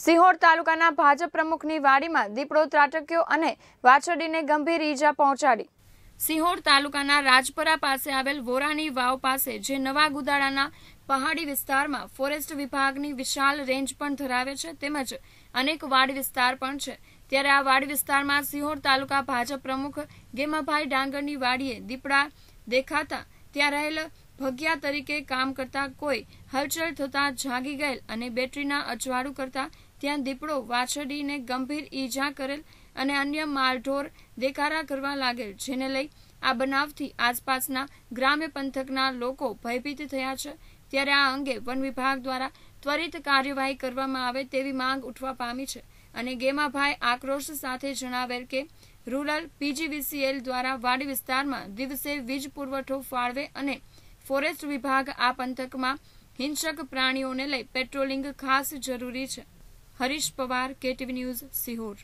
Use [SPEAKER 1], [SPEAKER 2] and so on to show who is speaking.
[SPEAKER 1] સિહોર તાલુકાના ભાજપ પ્રમુખની વાડીમાં દીપડો ત્રાટક્યો અને વાછડીને ગંભીર ઈજા પહોંચાડી સિહોર તાલુકાના રાજપરા પાસે આવેલ વોરાની વાવ પાસે જે નવા ગુદાડાના પહાડી વિસ્તારમાં ફોરેસ્ટ વિભાગની વિશાલ રેન્જ પણ ધરાવે છે તેમજ અનેક વાડ વિસ્તાર પણ છે ત્યારે આ વાડ વિસ્તારમાં સિહોર તાલુકા ભાજપ પ્રમુખ ગેમાભાઈ ડાંગરની વાડીએ દીપડા દેખાતા ત્યાં રહેલ ભગિયા તરીકે કામ કરતા કોઈ હલચલ થતા જાગી ગયેલ અને બેટરીના અજવાળું કરતા ત્યાં દીપડો વાછડીને ગંભીર ઈજા કરેલ અને અન્ય માલઢોર દેખારા કરવા લાગેલ જેને લઈ આ બનાવથી આસપાસના ગ્રામ્ય પંથકના લોકો ભયભીત થયા છે ત્યારે આ અંગે વન વિભાગ દ્વારા ત્વરિત કાર્યવાહી કરવામાં આવે તેવી માંગ ઉઠવા પામી છે અને ગેમાભાઈ આક્રોશ સાથે જણાવેલ કે રૂરલ પીજીવીસીએલ દ્વારા વાડી વિસ્તારમાં દિવસે વીજ પુરવઠો ફાળવે અને ફોરેસ્ટ વિભાગ આ પંથકમાં હિંસક પ્રાણીઓને લઈ પેટ્રોલિંગ ખાસ જરૂરી છે હરીશ પવાર કેટીવી ન્યૂઝ સિહોર